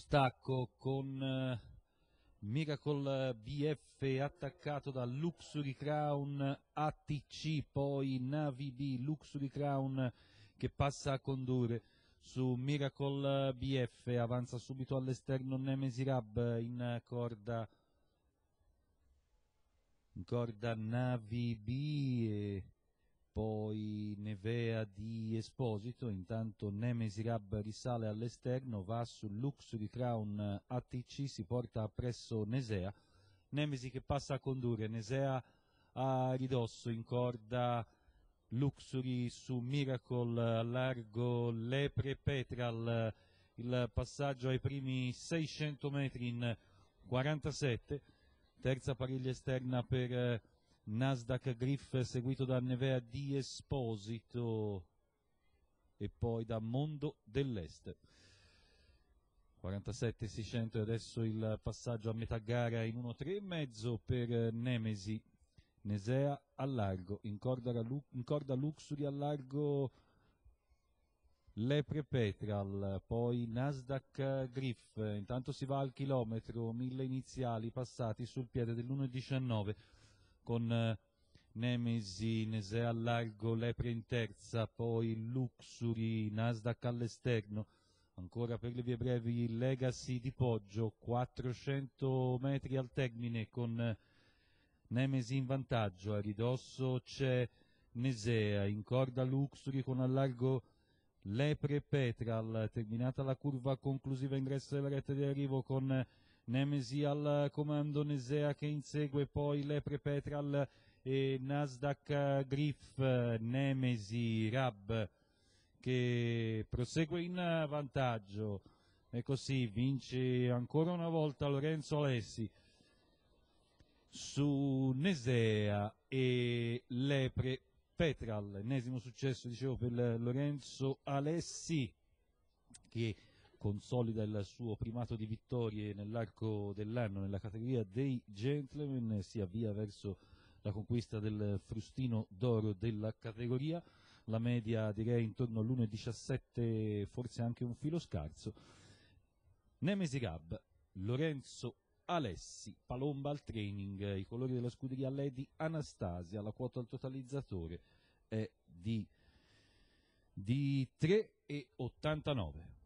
lo stacco con eh, Miracle BF attaccato da Luxury Crown ATC, poi Navi B, Luxury Crown che passa a condurre su Miracle BF, avanza subito all'esterno Nemesis Rab in corda, in corda Navi B e poi Nevea di Esposito, intanto Nemesi Rab risale all'esterno, va sul Luxury Crown ATC, si porta presso Nesea, Nemesi che passa a condurre, Nesea a ridosso in corda Luxury su Miracle, a largo Lepre Petral, il passaggio ai primi 600 metri in 47, terza pariglia esterna per Nasdaq Griff seguito da Nevea Di Esposito e poi da Mondo dell'Est. 47 600 e adesso il passaggio a metà gara in 1-3,5 per Nemesi. Nesea a largo, in corda, in corda Luxury a largo Lepre Petral, poi Nasdaq Griff, intanto si va al chilometro, mille iniziali passati sul piede dell'1.19 con eh, Nemesi, Nese all'argo, Lepre in terza, poi Luxury, Nasdaq all'esterno, ancora per le vie brevi Legacy di Poggio, 400 metri al termine con eh, Nemesi in vantaggio, a ridosso c'è Nesea, in corda Luxury con allargo Lepre Petral, terminata la curva conclusiva ingresso della rete di arrivo con eh, Nemesi al comando Nesea che insegue poi Lepre Petral e Nasdaq eh, Griff, eh, Nemesi, Rab che prosegue in eh, vantaggio e così vince ancora una volta Lorenzo Alessi su Nesea e Lepre Petral, ennesimo successo dicevo per Lorenzo Alessi che consolida il suo primato di vittorie nell'arco dell'anno nella categoria dei gentleman, si avvia verso la conquista del frustino d'oro della categoria, la media direi intorno all'1,17 forse anche un filo scarso. Nemesi Gab, Lorenzo Alessi, Palomba al training, i colori della scuderia Lady Anastasia, la quota al totalizzatore è di, di 3,89.